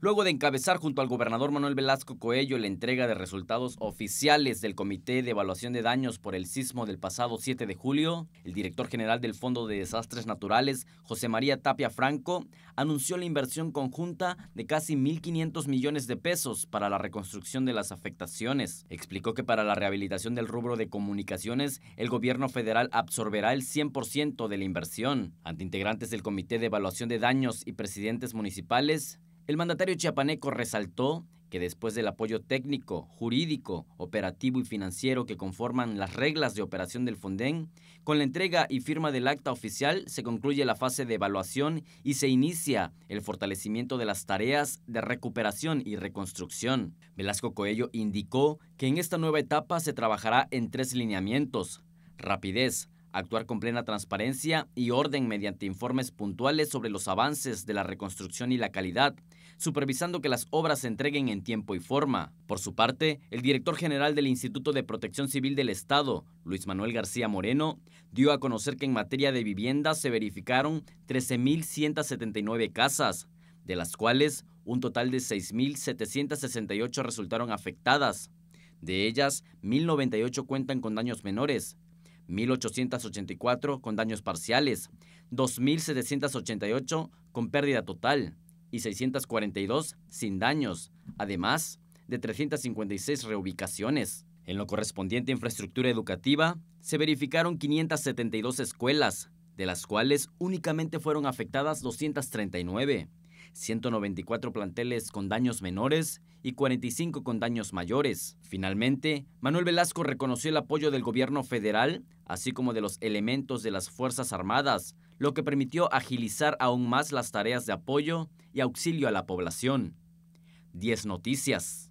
luego de encabezar junto al gobernador Manuel Velasco Coello la entrega de resultados oficiales del Comité de Evaluación de Daños por el sismo del pasado 7 de julio, el director general del Fondo de Desastres Naturales, José María Tapia Franco, anunció la inversión conjunta de casi 1.500 millones de pesos para la reconstrucción de las afectaciones. Explicó que para la rehabilitación del rubro de comunicaciones, el gobierno federal absorberá el 100% de la inversión. Ante integrantes del Comité de Evaluación de Daños y presidentes municipales, el mandatario chiapaneco resaltó que después del apoyo técnico, jurídico, operativo y financiero que conforman las reglas de operación del Fonden, con la entrega y firma del acta oficial se concluye la fase de evaluación y se inicia el fortalecimiento de las tareas de recuperación y reconstrucción. Velasco Coello indicó que en esta nueva etapa se trabajará en tres lineamientos, rapidez, actuar con plena transparencia y orden mediante informes puntuales sobre los avances de la reconstrucción y la calidad, supervisando que las obras se entreguen en tiempo y forma. Por su parte, el director general del Instituto de Protección Civil del Estado, Luis Manuel García Moreno, dio a conocer que en materia de vivienda se verificaron 13.179 casas, de las cuales un total de 6.768 resultaron afectadas. De ellas, 1.098 cuentan con daños menores, 1.884 con daños parciales, 2.788 con pérdida total y 642 sin daños, además de 356 reubicaciones. En lo correspondiente a infraestructura educativa, se verificaron 572 escuelas, de las cuales únicamente fueron afectadas 239. 194 planteles con daños menores y 45 con daños mayores. Finalmente, Manuel Velasco reconoció el apoyo del gobierno federal, así como de los elementos de las Fuerzas Armadas, lo que permitió agilizar aún más las tareas de apoyo y auxilio a la población. 10 Noticias.